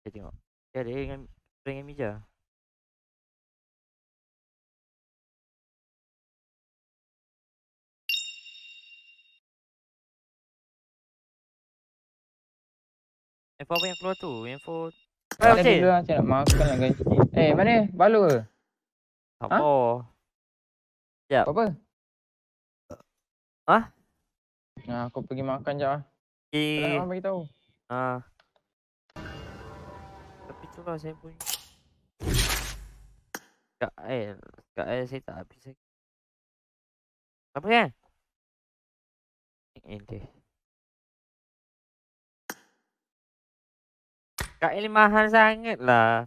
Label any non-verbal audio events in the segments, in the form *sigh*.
Saya tengok. Ya, dia dengan frame meja. Info apa yang keluar tu? Info... Ah, Kalau okay. dulu lah, macam nak makan lah guys. Eh, mana? Balu ke? Apa? Ha? Apa? Ha? Nah, aku pergi makan je lah. Okay. Kalau orang beritahu. Ha. Uh sebab lah saya pun Kak L Kak L saya tak habis lagi Apa kan? Ini dia Kak L mahal sangat lah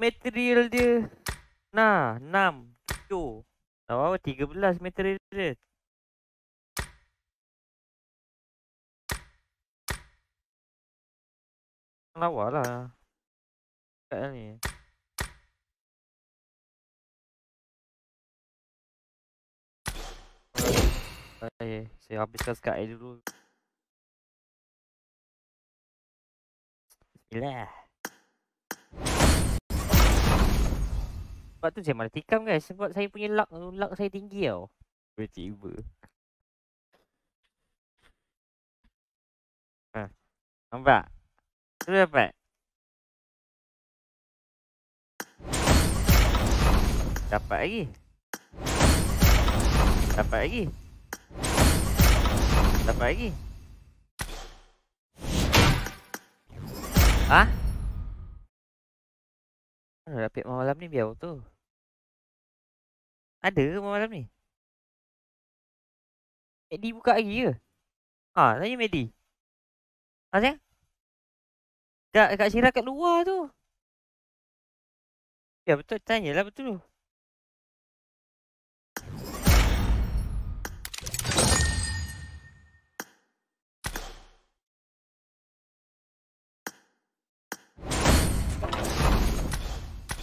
Material dia Nah, enam tu, Tak apa, belas material dia lawa lah kệ này Đây, cắt habiskas cậy dulu. Bismillah. tôi tu saya mana tikam guys sebab saya punya luck luck saya tinggi tau. Tiba-tiba. Ha. Nampak? Tu dapat. Dapat lagi Dapat lagi Dapat lagi Ha? Mana dapat malam ni biar tu? Ada ke malam ni? Medi buka lagi ke? Ha, tanya Medi. Ha, ah, sayang? Kak, kak Syirah kat luar tu. Ya betul, tanyalah betul tu.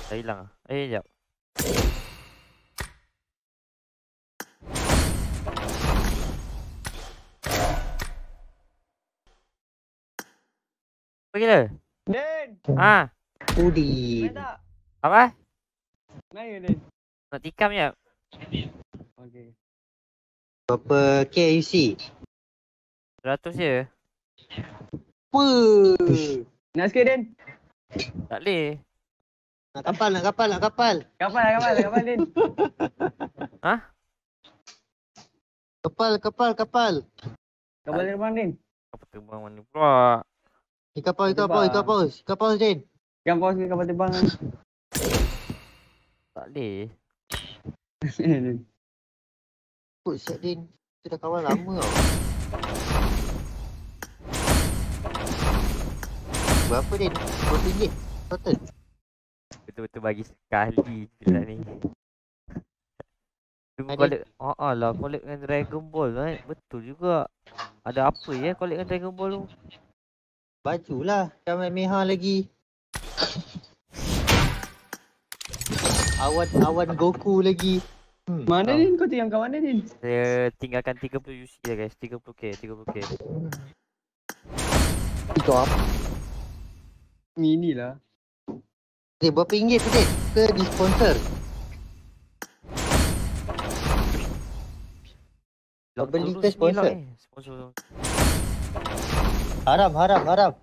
Dah hilang lah. Eh, sekejap. Apa gila? Nen! Ah, ha. Udi. Apa? Main ke Nen? Nak tikam sekejap. Okay. Berapa KUC? 100 je. Puuuuh. Nak sikit Nen? Tak boleh. Nak kapal, nak kapal, nak kapal. Kapal, nak kapal, kapal Din. Hah? Kapal, kapal, kapal. Kapal terbang Din. Kapal terbang mana pula? Ni kapal itu apa? Itu apa? Kapal Din. Yang kau kapal terbang. Tak leh. *laughs* Kut siap Din. Kita dah kawan lama tau. Berapa Din? Berapa Din? Berapa betul-betul bagi sekali pula ni. Tu collect. Ha oh, lah collect dengan Dragon Ball kan. Eh. Right? Betul juga. Ada apa ya collect dengan Dragon Ball tu? lah. Kau main meha lagi. *coughs* Awan awan Goku lagi. Hmm. Mana ni kau tinggal kau mana ni? Saya tinggalkan 30 UC ya guys. 30k, 30k. Itu apa? Ni inilah. Dia eh, berapa ringgit sikit ke lah, di sponsor? Global eh, Leaker sponsor. Harap, harap, harap.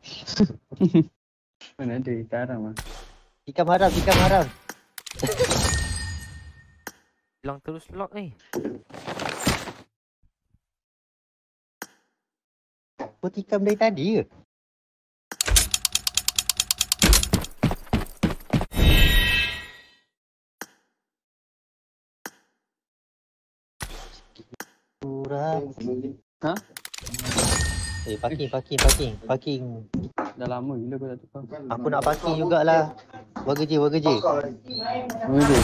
*laughs* Mana ada kita haram lah. Ikam harap, ikam harap. Hilang terus lock ni. Eh. Put ikam dari tadi ke? Pura Ha? Eh hey, parking parking parking parking Dah lama gila kau tak tukar Aku nak parking jugalah Buat kerja buat kerja Buat kerja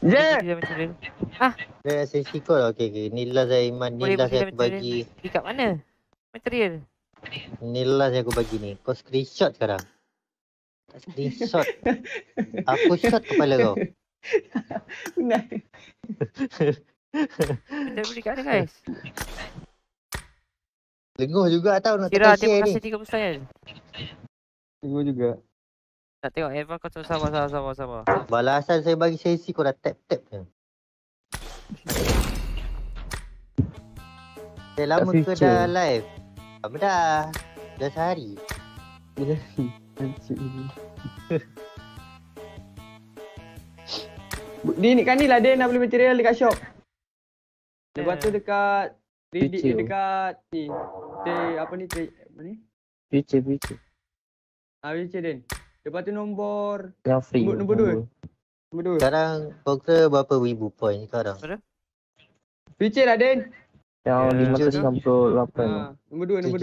Jep! Ha? Saya SSC call okey okey Ni lah saya iman ni lah saya aku bagi Dekat mana? Material Ni last yang aku bagi ni Kau screenshot sekarang Screenshot *laughs* Aku shot kepala kau Benar *laughs* Kita beri kat guys. Lenguh *laughs* juga tau nak Kira, share ni. Kira, terima kasih 30 sen. Lenguh juga. Tak tengok, Eva kau tu sama sama sama sama. Balasan saya bagi sesi kau dah tap tap je. Dah lama ke dah live? Lama dah. Dah sehari. Ni *laughs* ni kan ni lah dia nak beli material dekat shop. Lepas tu dekat Reddit ni dekat ni. Te apa ni te apa ni? Pitch pitch. Ah pitch din. Lepas tu nombor yang free. Nombor, nombor, nombor. 2. Nombor 2. Sekarang poker berapa ribu point sekarang? Berapa? lah din. Yang uh, 568. Ah, uh, nombor 2 nombor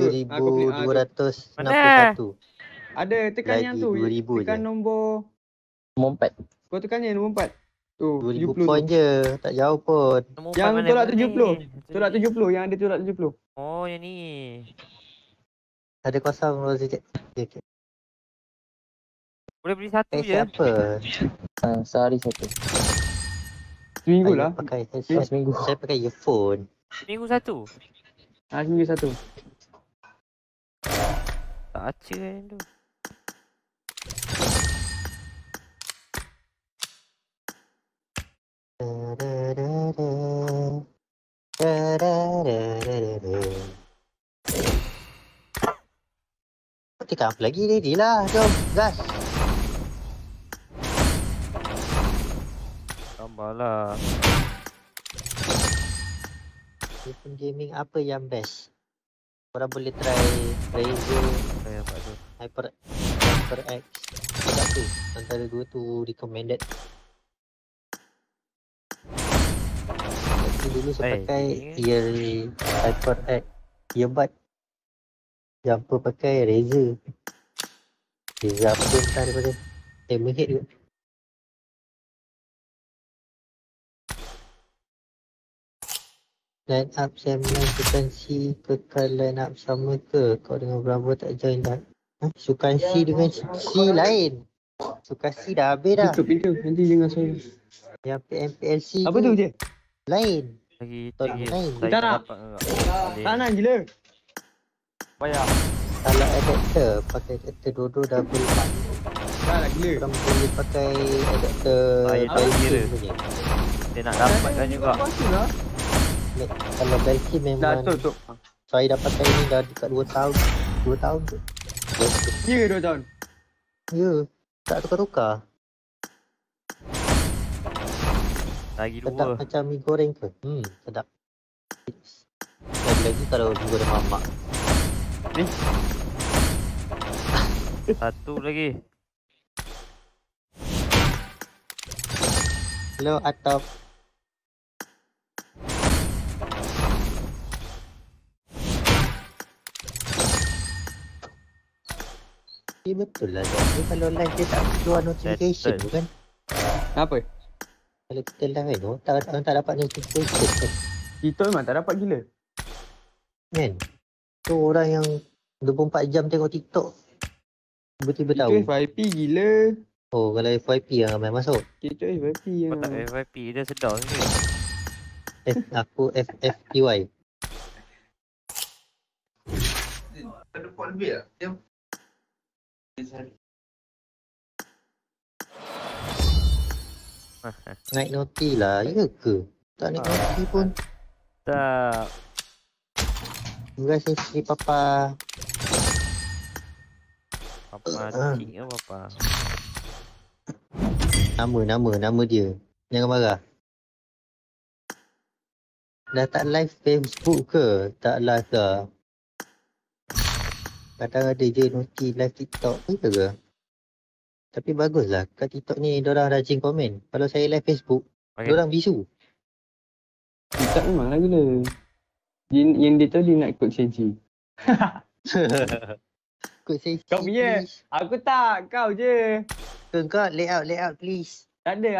2. 7261. Mana? Ada tekan Lagi yang tu. 2000 tekan je. nombor nombor 4. Kau tekan yang nombor 4. Tu 2000 je. Tak jauh pun. Yang tolak 70. Tolak 70 yang ada tolak 70. Oh yang ni. Ada kosong Rosie cik. Okay, okay. Boleh beli satu eh, je. Siapa? ha, sehari satu. Seminggu lah. Pakai saya, seminggu. Saya pakai earphone. Seminggu satu. Ah ha, seminggu satu. Tak aja kan tu. Tidak apa lagi di lah Jom gas Tambahlah Telefon gaming apa yang best Korang boleh try Razer Hyper HyperX Tidak tu Antara dua tu recommended dulu saya eh, pakai ear tripod X eh, earbud jumper pakai razor razor apa tu entah daripada hammer head ke line up sama sukansi kekal line up sama ke kau dengan bravo tak join dah ha? sukansi ya, dengan C lain sukansi dah habis dah tutup pintu nanti dengan saya yang PMPLC apa tu je. Lain. Lagi tadi. Lain. Tak nak. Tak nak gila. Payah. Kalau adapter pakai adapter dodo dah beli tak. Tak nak gila. Kita boleh pakai adapter Belkin ni. Dia nak dapat juga. Kalau belki memang. Dah tu tu. Saya dapat pakai ni dah dekat 2 tahun. 2 tahun tu. Ya 2 tahun. Ya. Tak tukar-tukar. Lagi dua. Sedap macam mi goreng ke? Hmm, sedap. Kau oh, lagi kalau mi goreng mamak. Eh. Satu lagi. Hello atop. Eh, betul lah. Kalau live dia tak keluar notification tu kan. Apa? Kalau kita live tu, kan, tak, tak, tak dapat jumpa kita Kita memang tak dapat gila Kan? Tu orang yang 24 jam tengok TikTok Tiba-tiba tahu Kita FYP gila Oh, kalau FYP yang ramai masuk Kita FYP yang Tak FYP, dia sedar je F, Aku FFPY Ada point B lah? Dia *laughs* Naik noti lah, iya ke? Tak naik ah. noti pun. Tak. Enggak sih si papa. Papa mati ah. ke papa? Nama, nama, nama dia. Jangan marah. Dah tak live Facebook ke? Tak live lah. Kadang ada je noti live TikTok ke? Tapi baguslah kat TikTok ni orang rajin komen. Kalau saya live Facebook, okay. orang bisu. TikTok memang lah gila. Yang, yang dia tahu nak ikut CG. *laughs* ikut CG. Kau punya. Aku tak. Kau je. Kau layout, layout please. Tak ada.